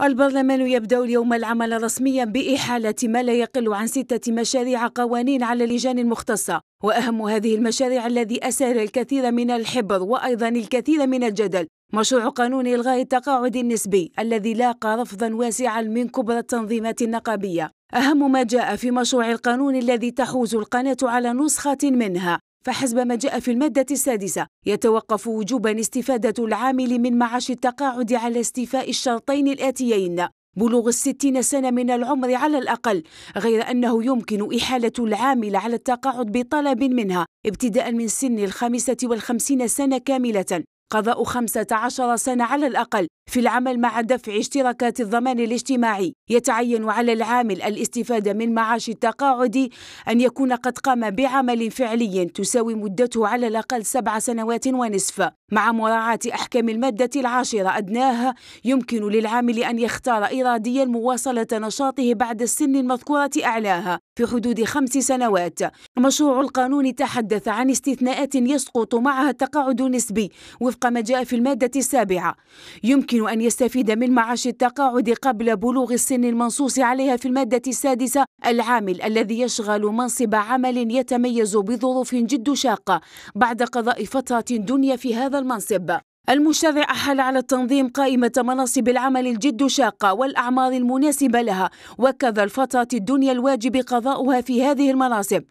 البرلمان يبدأ اليوم العمل رسميا بإحالة ما لا يقل عن ستة مشاريع قوانين على اللجان المختصة وأهم هذه المشاريع الذي أثار الكثير من الحبر وأيضا الكثير من الجدل مشروع قانون إلغاء التقاعد النسبي الذي لاقى رفضا واسعا من كبرى التنظيمات النقابية أهم ما جاء في مشروع القانون الذي تحوز القناة على نسخة منها فحسب ما جاء في المادة السادسة يتوقف وجوبا استفادة العامل من معاش التقاعد على استيفاء الشرطين الآتيين بلوغ الستين سنة من العمر على الأقل غير أنه يمكن إحالة العامل على التقاعد بطلب منها ابتداء من سن الخامسة والخمسين سنة كاملة قضاء 15 سنة على الأقل في العمل مع دفع اشتراكات الضمان الاجتماعي يتعين على العامل الاستفادة من معاش التقاعد أن يكون قد قام بعمل فعلي تساوي مدته على الأقل سبع سنوات ونصف مع مراعاة أحكام المادة العاشرة أدناها يمكن للعامل أن يختار إراديا مواصلة نشاطه بعد السن المذكورة أعلاها في حدود خمس سنوات مشروع القانون تحدث عن استثناءات يسقط معها التقاعد النسبي وفق وفق ما جاء في المادة السابعة يمكن أن يستفيد من معاش التقاعد قبل بلوغ السن المنصوص عليها في المادة السادسة العامل الذي يشغل منصب عمل يتميز بظروف جد شاقة بعد قضاء فترة دنيا في هذا المنصب المشرع أحل على التنظيم قائمة مناصب العمل الجد شاقة والأعمار المناسبة لها وكذا الفترة الدنيا الواجب قضاؤها في هذه المناصب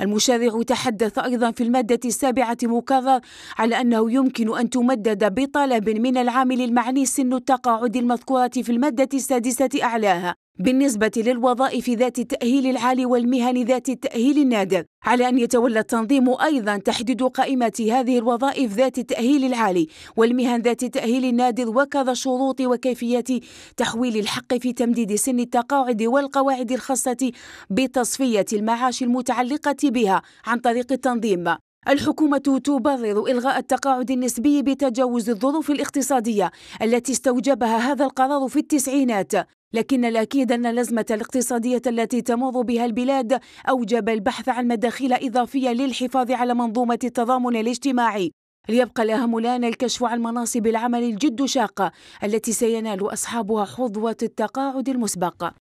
المشرع تحدث أيضا في المادة السابعة مكرر على أنه يمكن أن تمدد بطلب من العامل المعني سن التقاعد المذكورة في المادة السادسة أعلاها بالنسبة للوظائف ذات التأهيل العالي والمهن ذات التأهيل النادر على أن يتولى التنظيم أيضا تحديد قائمة هذه الوظائف ذات التأهيل العالي والمهن ذات التأهيل النادر وكذا شروط وكيفية تحويل الحق في تمديد سن التقاعد والقواعد الخاصة بتصفية المعاش المتعلقة بها عن طريق التنظيم الحكومة تبرر إلغاء التقاعد النسبي بتجاوز الظروف الاقتصادية التي استوجبها هذا القرار في التسعينات لكن الأكيد أن الأزمة الاقتصادية التي تمر بها البلاد أوجب البحث عن مداخيل إضافية للحفاظ على منظومة التضامن الاجتماعي ليبقى الأهم الآن الكشف عن مناصب العمل الجد شاقة التي سينال أصحابها حظوة التقاعد المسبق